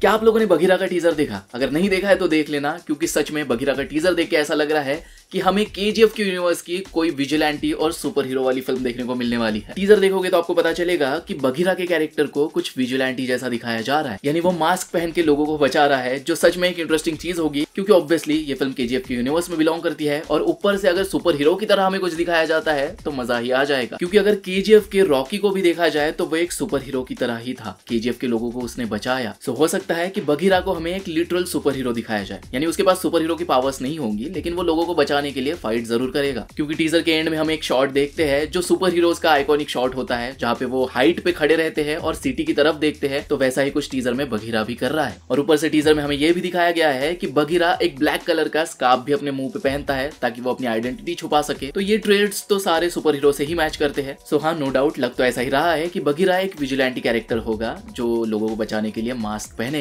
क्या आप लोगों ने बघीरा का टीजर देखा अगर नहीं देखा है तो देख लेना क्योंकि सच में बघीरा का टीजर देख के ऐसा लग रहा है कि हमें के जी एफ के यूनिवर्स की कोई विजिलेंटी और सुपर हीरो वाली फिल्म देखने को मिलने वाली है टीजर देखोगे तो आपको पता चलेगा कि बघीरा के कैरेक्टर को कुछ विजिलेंटी जैसा दिखाया जा रहा है यानी वो मास्क पहन के लोगों को बचा रहा है जो सच में एक इंटरेस्टिंग चीज होगी क्योंकि ऑब्वियसली ये फिल्म के जी एफ के यूनिवर्स में बिलोंग करती है और ऊपर से अगर सुपर हीरो की तरह हमें कुछ दिखाया जाता है तो मजा ही आ जाएगा क्योंकि अगर के जी एफ के रॉकी को भी देखा जाए तो वो एक सुपर हीरो की तरह ही था के जी एफ के लोगों को उसने बचाया सो हो सकता सकता है कि बघीरा को हमें एक लिटरल सुपर हीरो दिखाया जाए यानी उसके पास सुपर हीरो की पावर्स नहीं होंगी लेकिन वो लोगों को बचाने के लिए फाइट जरूर करेगा क्योंकि टीजर के एंड में हम एक शॉट देखते हैं जो सुपर हीरोज का आइकॉनिक शॉट होता है जहाँ पे वो हाइट पे खड़े रहते हैं और सिटी की तरफ देखते हैं तो वैसा ही कुछ टीजर में बघीरा भी कर रहा है और ऊपर से टीजर में हमें यह भी दिखाया गया है कि बघीरा एक ब्लैक कलर का स्कार्फ भी अपने मुंह पे पहनता है ताकि वो अपनी आइडेंटिटी छुपा सके तो ये ट्रेड्स तो सारे सुपर हीरो से ही मैच करते हैं सो हाँ नो डाउट लग तो ऐसा ही रहा है कि बघीरा एक विजिलेंटी कैरेक्टर होगा जो लोगों को बचाने के लिए मास्क पहने